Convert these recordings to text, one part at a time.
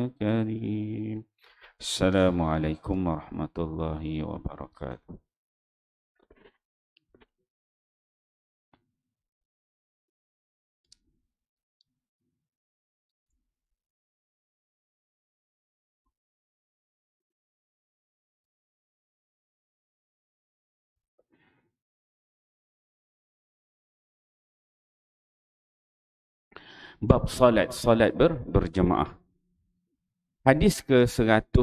كريم السلام عليكم ورحمة الله وبركاته Bab salat, salat ber, berjemaah. Hadis ke-110.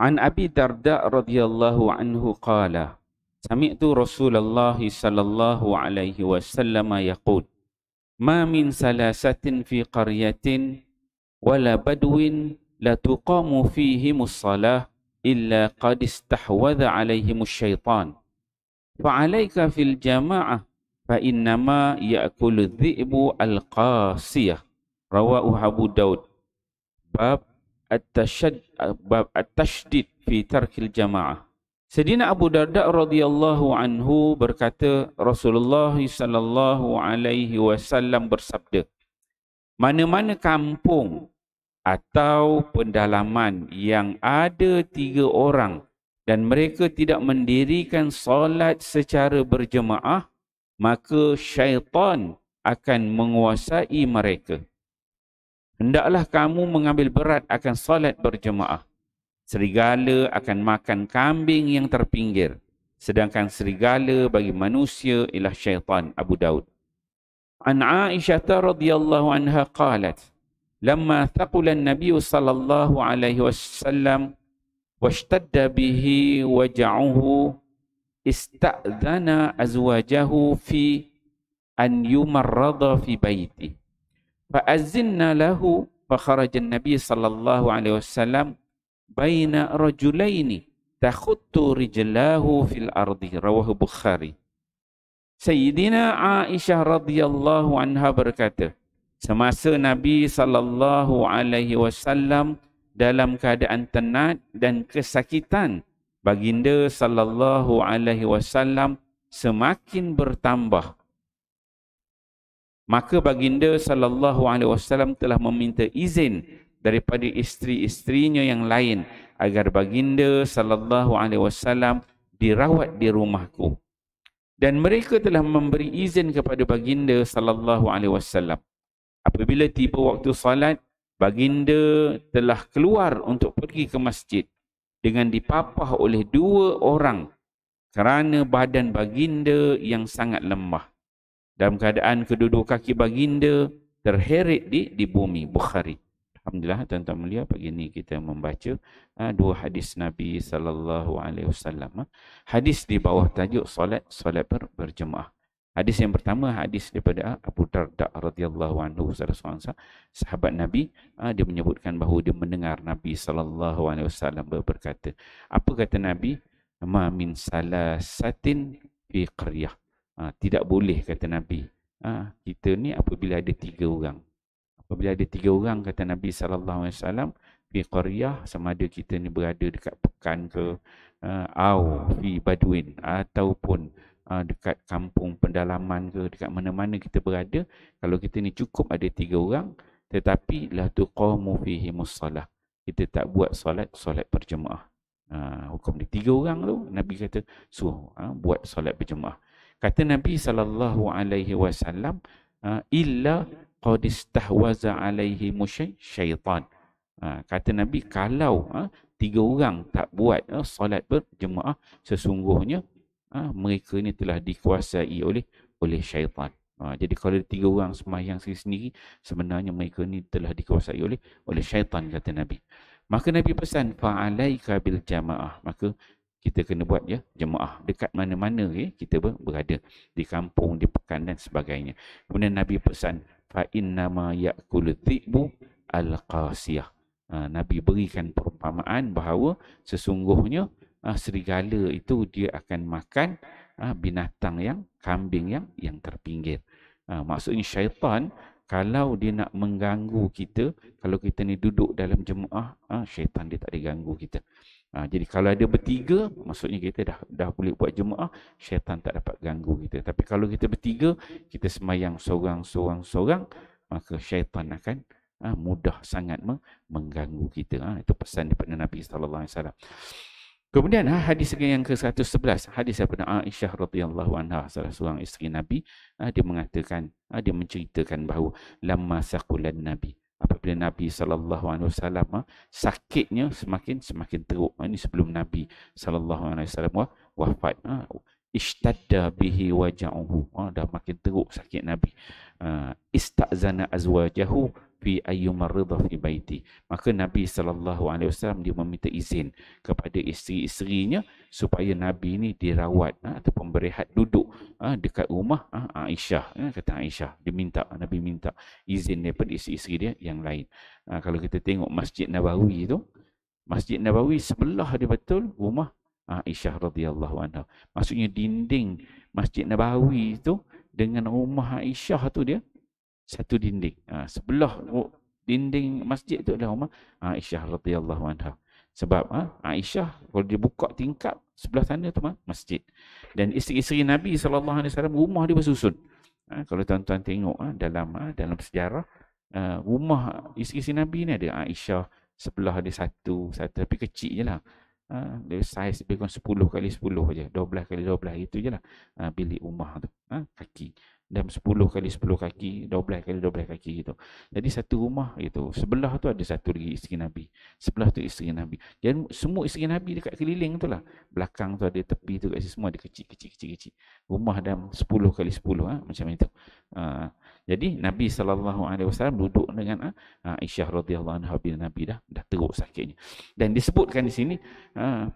An Abi Darda radhiyallahu anhu qala Sami'tu Rasulullah sallallahu alaihi wasallam yaqul Ma min salasatin fi qaryatin wala badwin la tuqamu fihim as-salah illa qad istahwadha alaihim asy-syaitan Fa alayka fil jama'ah fa innama ya'kulu adh-dhi'bu al-qasiyah Rawahu Abu Daud bab at-tashad bab at-tashdid fi tarkil jamaah. Sedina Abu Darda radhiyallahu anhu berkata Rasulullah sallallahu alaihi wasallam bersabda Mana-mana kampung atau pendalaman yang ada tiga orang dan mereka tidak mendirikan solat secara berjemaah maka syaitan akan menguasai mereka. Hendaklah kamu mengambil berat akan salat berjemaah. Serigala akan makan kambing yang terpinggir. Sedangkan serigala bagi manusia ialah syaitan Abu Daud. An Aisyah radhiyallahu anha qalat, "Lamma thaqala an-nabiy sallallahu alaihi wasallam washtadda bihi waja'uhu ista'dhana azwajahu fi an yumarrada fi baitihi." fa azinna lahu fa kharaja nabi sallallahu alaihi wasallam baina rajulaini takhuttu rijlahu fil ardi rawahu bukhari sayyidina aisyah radhiyallahu anha berkata semasa nabi sallallahu alaihi wasallam dalam keadaan tenat dan kesakitan baginda sallallahu alaihi wasallam semakin bertambah Maka baginda sallallahu alaihi wasallam telah meminta izin daripada isteri-isterinya yang lain agar baginda sallallahu alaihi wasallam dirawat di rumahku. Dan mereka telah memberi izin kepada baginda sallallahu alaihi wasallam. Apabila tiba waktu salat, baginda telah keluar untuk pergi ke masjid dengan dipapah oleh dua orang kerana badan baginda yang sangat lemah dalam keadaan kedua-dua kaki baginda terheret di di bumi Bukhari. Alhamdulillah tuan-tuan mulia pagi ini kita membaca ha, dua hadis Nabi sallallahu alaihi wasallam. Ha. Hadis di bawah tajuk solat solat ber, berjemaah. Hadis yang pertama hadis daripada Abu Darda radhiyallahu anhu sallallahu sahabat Nabi ha, dia menyebutkan bahawa dia mendengar Nabi sallallahu alaihi wasallam berkata, apa kata Nabi? Ma min salasatin fi qaryah. Ha, tidak boleh kata Nabi. Ha, kita ni apabila ada tiga orang. Apabila ada tiga orang kata Nabi SAW. Fi Qariyah sama ada kita ni berada dekat Pekan ke. Uh, au Fi Baduin. Ataupun uh, dekat kampung pendalaman ke. Dekat mana-mana kita berada. Kalau kita ni cukup ada tiga orang. Tetapi la tuqamu fihi musallah. Kita tak buat solat, solat berjemaah. Uh, hukum ni. Tiga orang tu Nabi kata suruh uh, buat solat berjemaah kata Nabi sallallahu alaihi wasallam ah, illa qad istahwaza alaihi syaitan ah, kata Nabi kalau ah, tiga orang tak buat solat berjemaah sesungguhnya mereka ini telah dikuasai oleh oleh syaitan jadi kalau tiga orang semayang sendiri sebenarnya mereka ini telah dikuasai oleh oleh syaitan kata Nabi maka Nabi pesan fa'alaika bil jamaah maka kita kena buat ya jemaah dekat mana-mana ya, kita berada di kampung di pekan dan sebagainya kemudian nabi pesan fa inna ma yaqul thibu al qasiyah ha, nabi berikan perumpamaan bahawa sesungguhnya ha, serigala itu dia akan makan ha, binatang yang kambing yang yang terpinggir ha, maksudnya syaitan kalau dia nak mengganggu kita kalau kita ni duduk dalam jemaah ha, syaitan dia tak diganggu kita Ha, jadi kalau ada bertiga, maksudnya kita dah dah boleh buat jemaah, syaitan tak dapat ganggu kita. Tapi kalau kita bertiga, kita semayang seorang-seorang-seorang, maka syaitan akan ha, mudah sangat mengganggu kita. Ha, itu pesan daripada Nabi Sallallahu Alaihi Wasallam. Kemudian ha, hadis yang ke-111, hadis daripada Aisyah radhiyallahu anha, salah seorang isteri Nabi, ha, dia mengatakan, ha, dia menceritakan bahawa lama saqulan Nabi apabila Nabi sallallahu alaihi wasallam ah, sakitnya semakin semakin teruk ah, ini sebelum Nabi sallallahu alaihi wasallam wafat ah, ishtadda bihi wajahu dah makin teruk sakit Nabi istakzana azwajahu fi ayyu marida fi baiti maka nabi sallallahu alaihi wasallam dia meminta izin kepada isteri-isterinya supaya nabi ini dirawat ha, ataupun berehat duduk ha, dekat rumah ha, Aisyah ha, kata Aisyah dia minta nabi minta izin daripada isteri-isteri dia yang lain ha, kalau kita tengok masjid Nabawi itu masjid Nabawi sebelah dia betul rumah ha, Aisyah radhiyallahu anha maksudnya dinding masjid Nabawi itu dengan rumah Aisyah tu dia satu dinding. Ha, sebelah oh, dinding masjid tu adalah rumah Aisyah radhiyallahu anha. Sebab ha, Aisyah kalau dia buka tingkap sebelah sana tu masjid. Dan isteri-isteri Nabi sallallahu alaihi wasallam rumah dia bersusun. Ha, kalau tuan-tuan tengok ha, dalam ha, dalam sejarah ha, rumah isteri-isteri Nabi ni ada Aisyah sebelah dia satu satu tapi kecil je lah. Ha, dia saiz lebih kurang 10 kali 10 je. 12 kali 12 itu je lah ha, bilik rumah tu. Ha, kaki dalam 10 kali 10 kaki, 12 kali 12 kaki gitu. Jadi satu rumah gitu. Sebelah tu ada satu lagi isteri Nabi. Sebelah tu isteri Nabi. Jadi semua isteri Nabi dekat keliling tu lah. Belakang tu ada tepi tu kat semua ada kecil kecil kecil kecil. Rumah dalam 10 kali 10 ha? Ah, macam itu. Ha. jadi Nabi sallallahu alaihi wasallam duduk dengan ha? Aisyah radhiyallahu anha bila Nabi dah dah teruk sakitnya. Dan disebutkan di sini ha?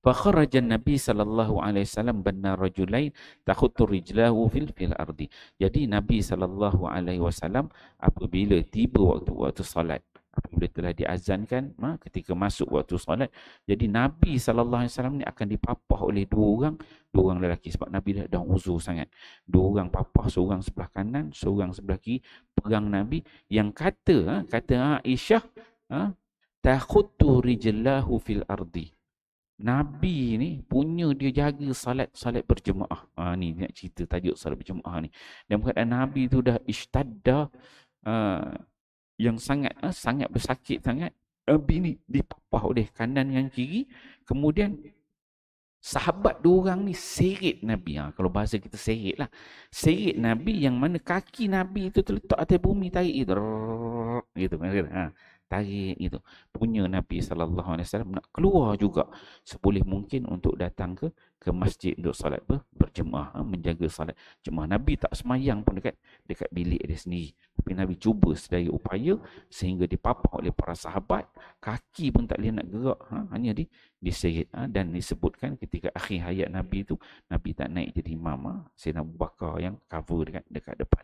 فخرج النبي صلى الله عليه وسلم بنا رجلين تخط رجلاه في fil ardi. jadi Nabi Sallallahu Alaihi Wasallam وسلم apabila tiba waktu waktu salat apabila telah diazankan ma, ketika masuk waktu solat. jadi Nabi Sallallahu Alaihi Wasallam ni akan dipapah oleh dua orang dua orang lelaki sebab Nabi dah, dah uzur sangat dua orang papah seorang sebelah kanan seorang sebelah kiri pegang Nabi yang kata ha, kata Aisyah ha, takhutu rijallahu fil ardi Nabi ni punya dia jaga salat-salat berjemaah. Ha, ni nak cerita tajuk salat berjemaah ni. Dan keadaan Nabi tu dah ishtadda uh, yang sangat uh, sangat bersakit sangat. Nabi ni dipapah oleh kanan dan kiri. Kemudian sahabat dua orang ni serit Nabi. Ha, kalau bahasa kita serit lah. Serit Nabi yang mana kaki Nabi tu terletak atas bumi tarik Itu Gitu. Kan, kan? Ha tarik gitu. Punya Nabi sallallahu alaihi wasallam nak keluar juga seboleh mungkin untuk datang ke ke masjid untuk salat apa? Berjemaah, ha, menjaga salat jemaah. Nabi tak semayang pun dekat dekat bilik dia sendiri. Tapi Nabi cuba sedaya upaya sehingga dipapak oleh para sahabat. Kaki pun tak boleh nak gerak. Ha? Hanya di disegit. Ha? Dan disebutkan ketika akhir hayat Nabi tu, Nabi tak naik jadi imam. Ha? Sayyidina Abu Bakar yang cover dekat, dekat depan.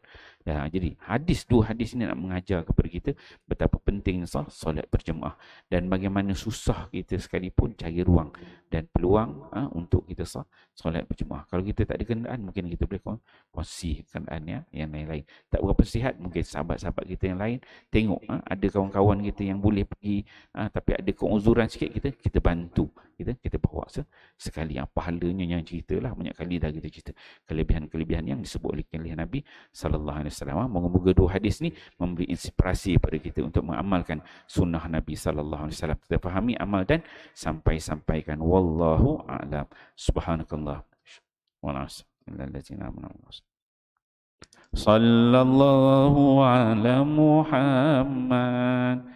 Ya, jadi hadis, dua hadis ni nak mengajar kepada kita betapa penting salat berjemaah. Dan bagaimana susah kita sekalipun cari ruang dan peluang ha? untuk kita sah solat berjemaah. Kalau kita tak ada kenderaan, mungkin kita boleh kongsi kenderaannya yang lain-lain. Tak berapa sihat, mungkin sahabat-sahabat kita yang lain tengok ha, ada kawan-kawan kita yang boleh pergi ha, tapi ada keuzuran sikit kita, kita bantu kita kita bawa se sekali yang pahalanya yang cerita lah banyak kali dah kita cerita kelebihan-kelebihan yang disebut oleh kelebihan Nabi sallallahu alaihi wasallam moga-moga dua hadis ni memberi inspirasi pada kita untuk mengamalkan sunnah Nabi sallallahu alaihi wasallam kita fahami amal dan sampai-sampaikan wallahu a'lam subhanakallah صلى Sallallahu على Muhammad.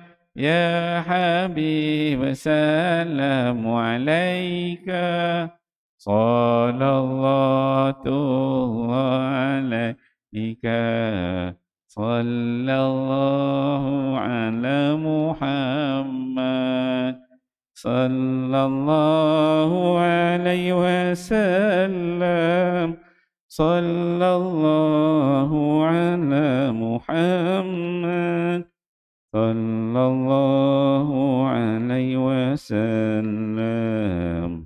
يا حبيب سلام عليك صلى الله عليك صلى الله على محمد صلى الله عليه وسلم صلى الله على محمد صلى الله عليه وسلم